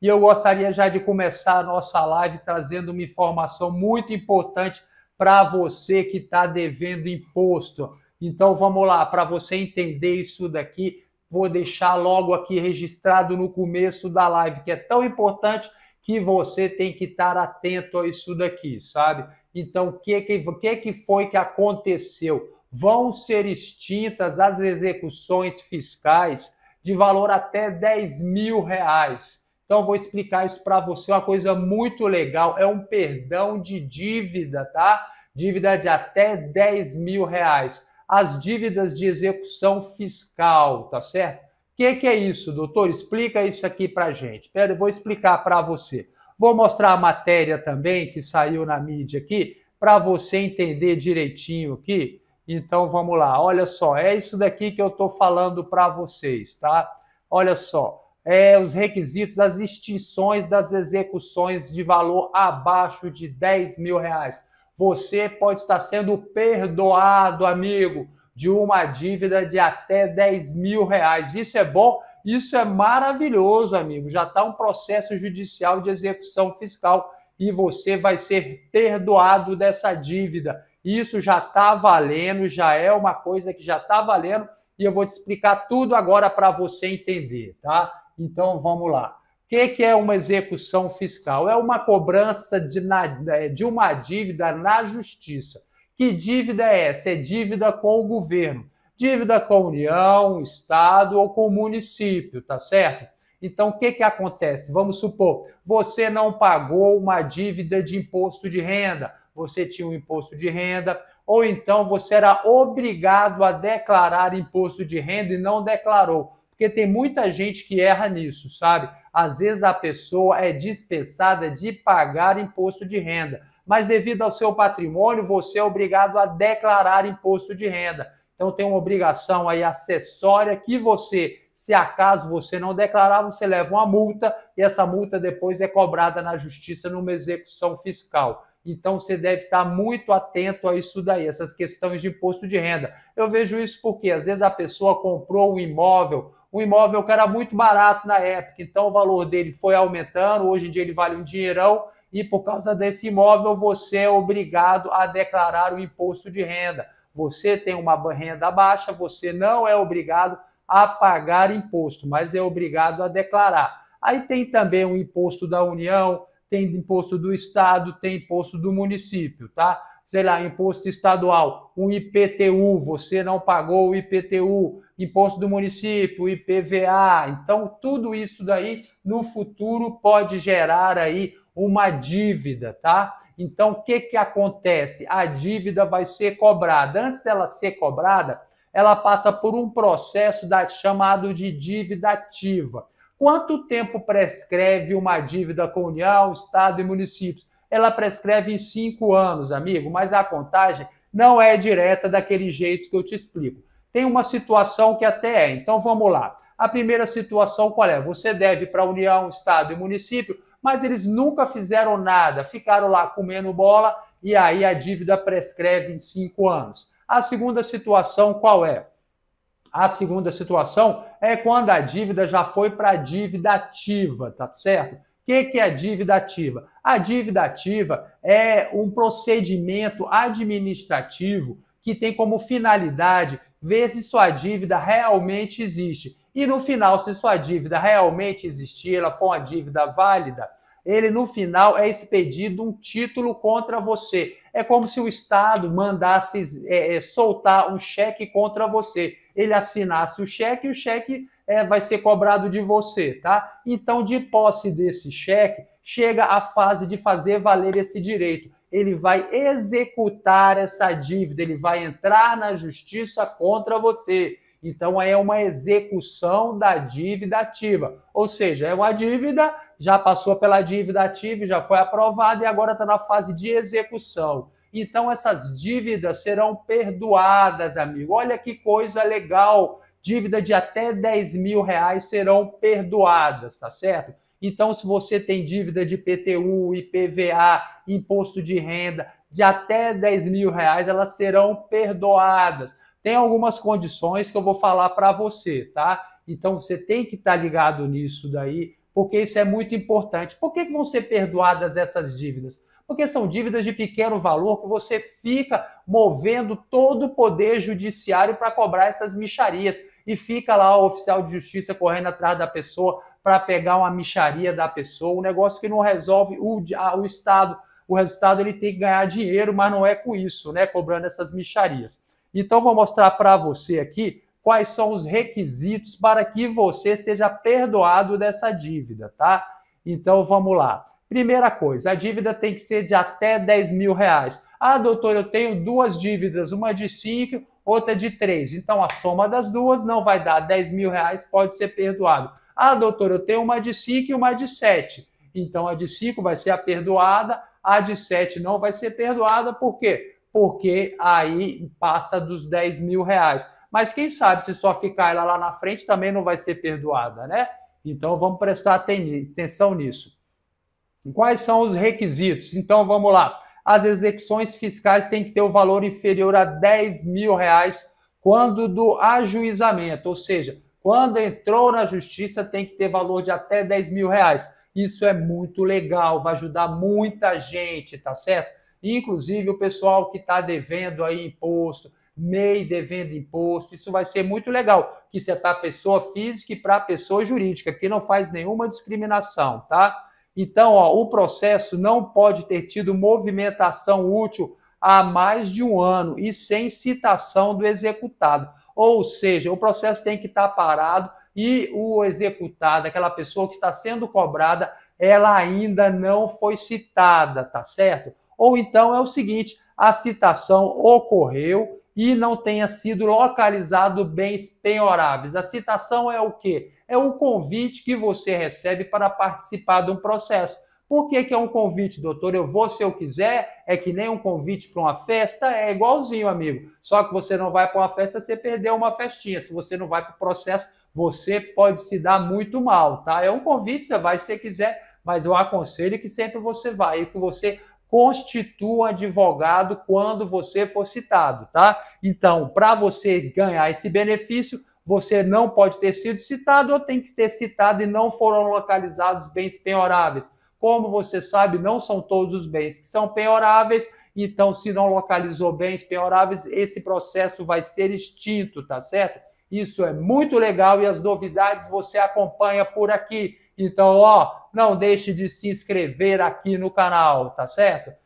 E eu gostaria já de começar a nossa live trazendo uma informação muito importante para você que está devendo imposto. Então vamos lá, para você entender isso daqui, vou deixar logo aqui registrado no começo da live, que é tão importante que você tem que estar atento a isso daqui, sabe? Então, o que, que, que, que foi que aconteceu? Vão ser extintas as execuções fiscais de valor até 10 mil reais. Então, eu vou explicar isso para você, uma coisa muito legal, é um perdão de dívida, tá? Dívida de até 10 mil reais. As dívidas de execução fiscal, tá certo? O que, que é isso, doutor? Explica isso aqui para gente. Pera, eu vou explicar para você. Vou mostrar a matéria também que saiu na mídia aqui, para você entender direitinho aqui. Então vamos lá, olha só, é isso daqui que eu estou falando para vocês, tá? Olha só, é, os requisitos, as extinções das execuções de valor abaixo de 10 mil reais. Você pode estar sendo perdoado, amigo, de uma dívida de até 10 mil reais. Isso é bom? Isso é maravilhoso, amigo. Já está um processo judicial de execução fiscal e você vai ser perdoado dessa dívida. Isso já está valendo, já é uma coisa que já está valendo e eu vou te explicar tudo agora para você entender, tá? Então vamos lá. O que, que é uma execução fiscal? É uma cobrança de, é, de uma dívida na justiça. Que dívida é essa? É dívida com o governo. Dívida com a União, Estado ou com o município, tá certo? Então, o que, que acontece? Vamos supor, você não pagou uma dívida de imposto de renda. Você tinha um imposto de renda, ou então você era obrigado a declarar imposto de renda e não declarou. Porque tem muita gente que erra nisso, sabe? Às vezes a pessoa é dispensada de pagar imposto de renda, mas devido ao seu patrimônio, você é obrigado a declarar imposto de renda. Então tem uma obrigação aí acessória que você se acaso você não declarar, você leva uma multa e essa multa depois é cobrada na justiça numa execução fiscal. Então você deve estar muito atento a isso daí, essas questões de imposto de renda. Eu vejo isso porque às vezes a pessoa comprou um imóvel, um imóvel que era muito barato na época, então o valor dele foi aumentando, hoje em dia ele vale um dinheirão e por causa desse imóvel você é obrigado a declarar o imposto de renda. Você tem uma renda baixa, você não é obrigado a pagar imposto, mas é obrigado a declarar. Aí tem também o imposto da União, tem imposto do Estado, tem imposto do município, tá? Sei lá, imposto estadual, o IPTU, você não pagou o IPTU, imposto do município, IPVA. Então, tudo isso daí no futuro pode gerar aí uma dívida, tá? Então, o que, que acontece? A dívida vai ser cobrada. Antes dela ser cobrada, ela passa por um processo da, chamado de dívida ativa. Quanto tempo prescreve uma dívida com União, Estado e municípios? Ela prescreve em cinco anos, amigo, mas a contagem não é direta daquele jeito que eu te explico. Tem uma situação que até é. Então vamos lá. A primeira situação qual é? Você deve para União, Estado e município, mas eles nunca fizeram nada, ficaram lá comendo bola e aí a dívida prescreve em cinco anos. A segunda situação qual é? A segunda situação é quando a dívida já foi para a dívida ativa, tá certo? O que, que é a dívida ativa? A dívida ativa é um procedimento administrativo que tem como finalidade ver se sua dívida realmente existe. E no final, se sua dívida realmente existir, ela for uma dívida válida, ele no final é expedido um título contra você. É como se o Estado mandasse é, é, soltar um cheque contra você. Ele assinasse o cheque e o cheque é, vai ser cobrado de você, tá? Então, de posse desse cheque, chega a fase de fazer valer esse direito. Ele vai executar essa dívida, ele vai entrar na justiça contra você. Então é uma execução da dívida ativa. Ou seja, é uma dívida, já passou pela dívida ativa, já foi aprovada e agora está na fase de execução. Então essas dívidas serão perdoadas, amigo. Olha que coisa legal! Dívida de até 10 mil reais serão perdoadas, tá certo? Então, se você tem dívida de PTU, IPVA, imposto de renda de até 10 mil reais, elas serão perdoadas tem algumas condições que eu vou falar para você, tá? Então você tem que estar tá ligado nisso daí, porque isso é muito importante. Por que, que vão ser perdoadas essas dívidas? Porque são dívidas de pequeno valor que você fica movendo todo o poder judiciário para cobrar essas micharias. E fica lá o oficial de justiça correndo atrás da pessoa para pegar uma micharia da pessoa, um negócio que não resolve o, ah, o Estado. O resultado ele tem que ganhar dinheiro, mas não é com isso, né? Cobrando essas micharias. Então, vou mostrar para você aqui quais são os requisitos para que você seja perdoado dessa dívida, tá? Então, vamos lá. Primeira coisa, a dívida tem que ser de até 10 mil reais. Ah, doutor, eu tenho duas dívidas, uma de 5, outra de 3. Então, a soma das duas não vai dar 10 mil reais, pode ser perdoado. Ah, doutor, eu tenho uma de 5 e uma de 7. Então, a de 5 vai ser a perdoada, a de 7 não vai ser perdoada, por quê? porque aí passa dos 10 mil reais. Mas quem sabe se só ficar ela lá na frente também não vai ser perdoada, né? Então vamos prestar atenção nisso. Quais são os requisitos? Então vamos lá. As execuções fiscais têm que ter o um valor inferior a 10 mil reais quando do ajuizamento, ou seja, quando entrou na justiça tem que ter valor de até 10 mil reais. Isso é muito legal, vai ajudar muita gente, tá certo? inclusive o pessoal que está devendo aí imposto, MEI devendo imposto, isso vai ser muito legal, que isso é para pessoa física e para pessoa jurídica, que não faz nenhuma discriminação, tá? Então, ó, o processo não pode ter tido movimentação útil há mais de um ano e sem citação do executado. Ou seja, o processo tem que estar tá parado e o executado, aquela pessoa que está sendo cobrada, ela ainda não foi citada, tá certo? ou então é o seguinte: a citação ocorreu e não tenha sido localizado bens penhoráveis. A citação é o quê? É o convite que você recebe para participar de um processo. Por que, que, é um convite, doutor? Eu vou se eu quiser, é que nem um convite para uma festa, é igualzinho, amigo. Só que você não vai para uma festa, você perdeu uma festinha. Se você não vai para o processo, você pode se dar muito mal, tá? É um convite, você vai se você quiser, mas eu aconselho que sempre você vai e que você constitua advogado quando você for citado, tá? Então, para você ganhar esse benefício, você não pode ter sido citado ou tem que ter citado e não foram localizados bens penhoráveis. Como você sabe, não são todos os bens que são penhoráveis, então, se não localizou bens penhoráveis, esse processo vai ser extinto, tá certo? Isso é muito legal e as novidades você acompanha por aqui. Então, ó, não deixe de se inscrever aqui no canal, tá certo?